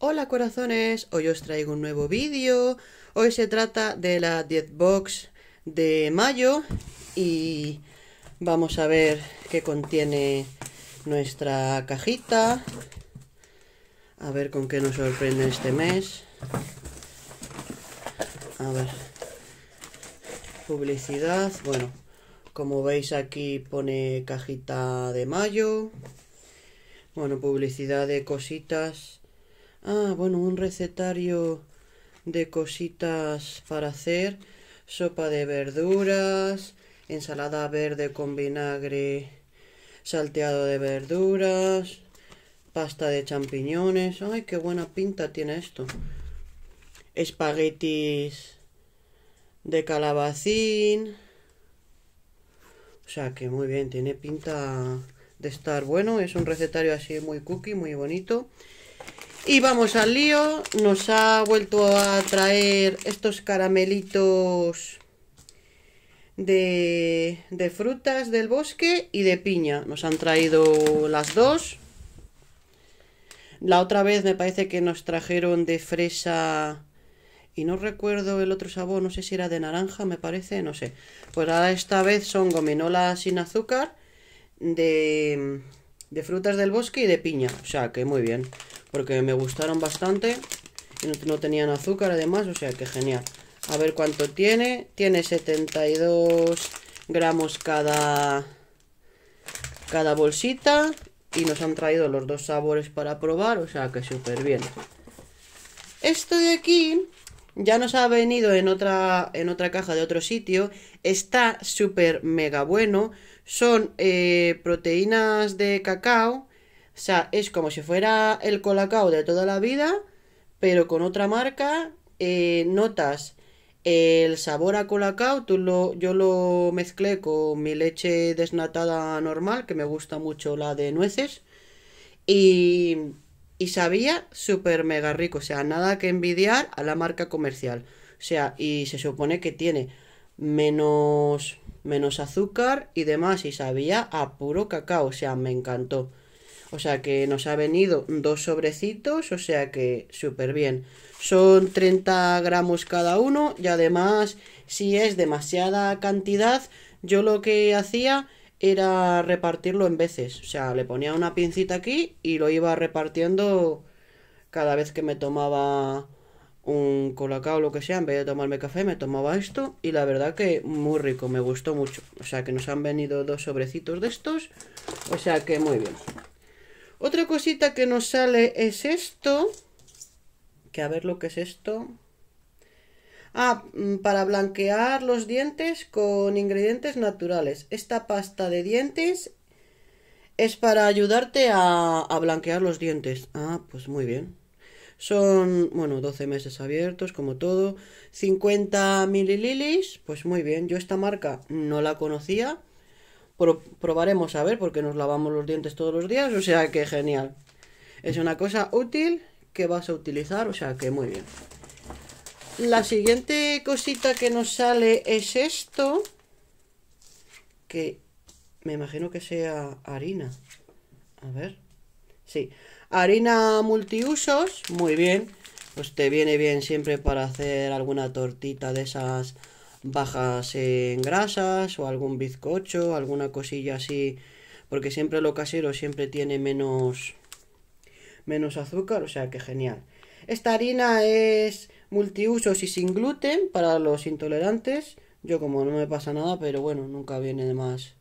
Hola corazones, hoy os traigo un nuevo vídeo. Hoy se trata de la 10 box de mayo y vamos a ver qué contiene nuestra cajita. A ver con qué nos sorprende este mes. A ver. Publicidad. Bueno, como veis aquí pone cajita de mayo. Bueno, publicidad de cositas Ah, bueno, un recetario de cositas para hacer. Sopa de verduras, ensalada verde con vinagre, salteado de verduras, pasta de champiñones. Ay, qué buena pinta tiene esto. Espaguetis de calabacín. O sea que muy bien, tiene pinta de estar bueno. Es un recetario así muy cookie, muy bonito. Y vamos al lío, nos ha vuelto a traer estos caramelitos de, frutas del bosque y de piña. Nos han traído las dos. La otra vez me parece que nos trajeron de fresa y no recuerdo el otro sabor, no sé si era de naranja, me parece, no sé. Pues ahora esta vez son gominolas sin azúcar de, de frutas del bosque y de piña, o sea que muy bien porque me gustaron bastante y no, tenían azúcar además, o sea que genial. A ver cuánto tiene. Tiene 72 gramos cada, cada bolsita. Y nos han traído los dos sabores para probar, o sea que súper bien. Esto de aquí ya nos ha venido en otra, en otra caja de otro sitio. Está súper mega bueno. Son eh, proteínas de cacao o sea, es como si fuera el colacao de toda la vida, pero con otra marca, eh, notas el sabor a colacao, tú yo lo mezclé con mi leche desnatada normal, que me gusta mucho la de nueces, y, y sabía súper mega rico, o sea, nada que envidiar a la marca comercial. O sea, y se supone que tiene menos, menos azúcar y demás, y sabía a puro cacao, o sea, me encantó. O sea que nos ha venido dos sobrecitos, o sea que súper bien. Son 30 gramos cada uno y además si es demasiada cantidad, yo lo que hacía era repartirlo en veces. O sea, le ponía una pincita aquí y lo iba repartiendo cada vez que me tomaba un colacao o lo que sea, en vez de tomarme café, me tomaba esto y la verdad que muy rico, me gustó mucho. O sea que nos han venido dos sobrecitos de estos, o sea que muy bien. Otra cosita que nos sale es esto. Que a ver lo que es esto. Ah, mm, para blanquear los dientes con ingredientes naturales. Esta pasta de dientes es para ayudarte a, blanquear los dientes. Ah, pues muy bien. Son, bueno, 12 meses abiertos, como todo. 50 mililis pues muy bien. Yo esta marca no la conocía probaremos a ver porque nos lavamos los dientes todos los días, o sea que genial. Es una cosa útil que vas a utilizar, o sea que muy bien. La siguiente cosita que nos sale es esto, que me imagino que sea harina. A ver, sí, harina multiusos, muy bien, pues te viene bien siempre para hacer alguna tortita de esas bajas en grasas o algún bizcocho, alguna cosilla así, porque siempre lo casero siempre tiene menos menos azúcar, o sea que genial. Esta harina es multiusos y sin gluten para los intolerantes. Yo como no me pasa nada, pero bueno, nunca viene de más.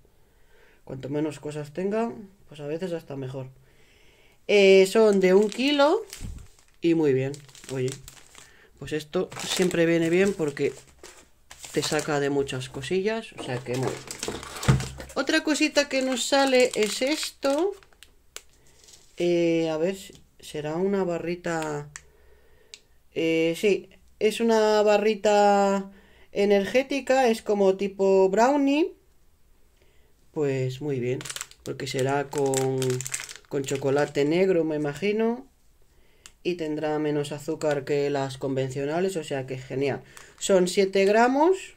Cuanto menos cosas tenga, pues a veces hasta mejor. Eh, son de un kilo y muy bien. Oye, pues esto siempre viene bien porque saca de muchas cosillas, o sea que muy... Otra cosita que nos sale es esto. Eh, a ver, será una barrita... si eh, sí, es una barrita energética, es como tipo brownie. Pues muy bien, porque será con, con chocolate negro, me imagino y tendrá menos azúcar que las convencionales, o sea que genial. Son 7 gramos,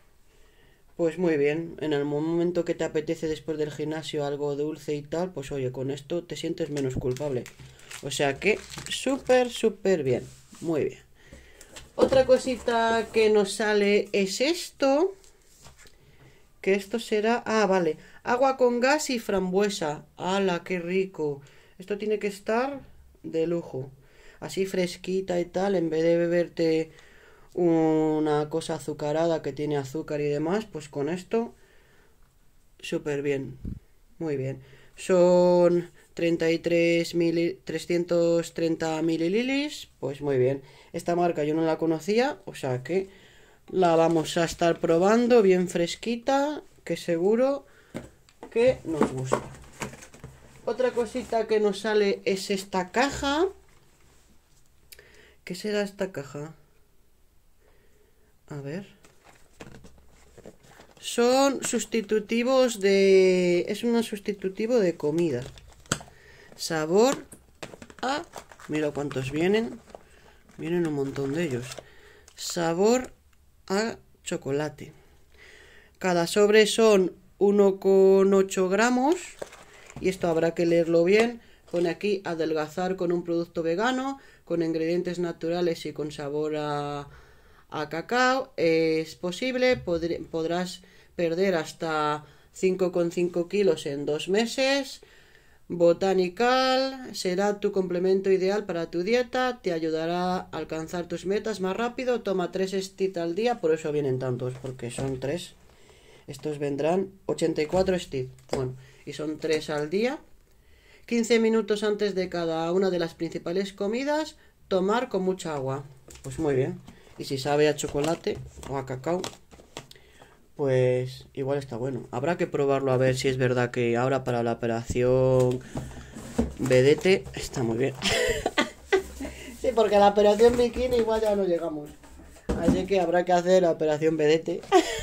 pues muy bien, en el momento que te apetece después del gimnasio algo dulce y tal, pues oye, con esto te sientes menos culpable. O sea que súper, súper bien, muy bien. Otra cosita que nos sale es esto, que esto será, ah, vale, agua con gas y frambuesa. ¡Hala, qué rico! Esto tiene que estar de lujo así fresquita y tal, en vez de beberte una cosa azucarada que tiene azúcar y demás, pues con esto súper bien. Muy bien. Son 33 330 mililitros, pues muy bien. Esta marca yo no la conocía, o sea que la vamos a estar probando bien fresquita, que seguro que nos gusta. Otra cosita que nos sale es esta caja ¿Qué será esta caja? A ver. Son sustitutivos de... Es un sustitutivo de comida. Sabor a... Mira cuántos vienen. Vienen un montón de ellos. Sabor a chocolate. Cada sobre son 1,8 gramos. Y esto habrá que leerlo bien. Pone aquí adelgazar con un producto vegano, con ingredientes naturales y con sabor a, cacao. Es posible, podrás perder hasta 5,5 kilos en dos meses. Botanical será tu complemento ideal para tu dieta, te ayudará a alcanzar tus metas más rápido, toma tres estit al día, por eso vienen tantos, porque son tres. Estos vendrán 84 Stits, bueno, y son tres al día. 15 minutos antes de cada una de las principales comidas, tomar con mucha agua. Pues muy bien. Y si sabe a chocolate o a cacao, pues igual está bueno. Habrá que probarlo a ver si es verdad que ahora para la operación vedete está muy bien. sí, porque la operación bikini igual ya no llegamos. Así que habrá que hacer la operación vedete.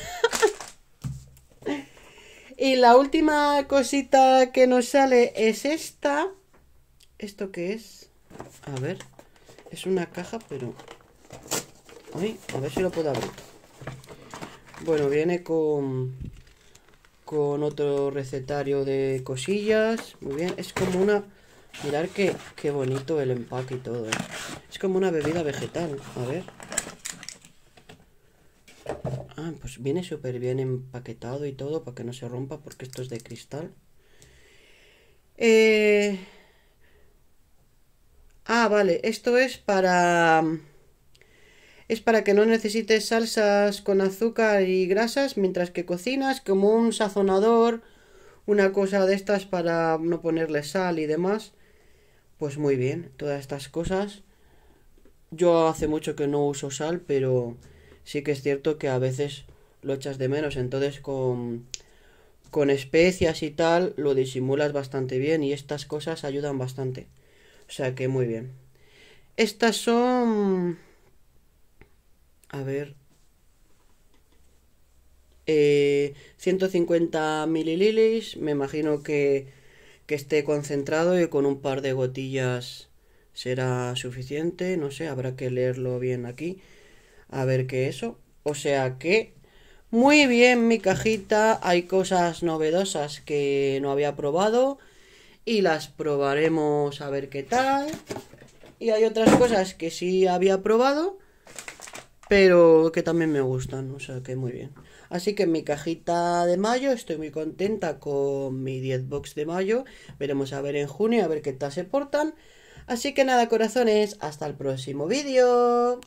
Y la última cosita que nos sale es esta. ¿Esto qué es? A ver. Es una caja, pero... a ver si lo puedo abrir. Bueno, viene con... Con otro recetario de cosillas. Muy bien. Es como una... Mirar qué, qué bonito el empaque y todo. ¿eh? Es como una bebida vegetal. A ver. Ah, pues viene súper bien empaquetado y todo para que no se rompa porque esto es de cristal. Eh... Ah, vale, esto es para... Es para que no necesites salsas con azúcar y grasas mientras que cocinas, como un sazonador, una cosa de estas para no ponerle sal y demás. Pues muy bien, todas estas cosas. Yo hace mucho que no uso sal, pero sí que es cierto que a veces lo echas de menos. Entonces con, con especias y tal lo disimulas bastante bien y estas cosas ayudan bastante. O sea que muy bien. Estas son... A ver... 150 eh, milililis, me imagino que, que esté concentrado y con un par de gotillas será suficiente, no sé, habrá que leerlo bien aquí. A ver qué eso. O sea que... Muy bien, mi cajita. Hay cosas novedosas que no había probado. Y las probaremos a ver qué tal. Y hay otras cosas que sí había probado. Pero que también me gustan. O sea que muy bien. Así que mi cajita de mayo estoy muy contenta con mi 10 box de mayo. Veremos a ver en junio, a ver qué tal se portan. Así que nada, corazones, hasta el próximo vídeo.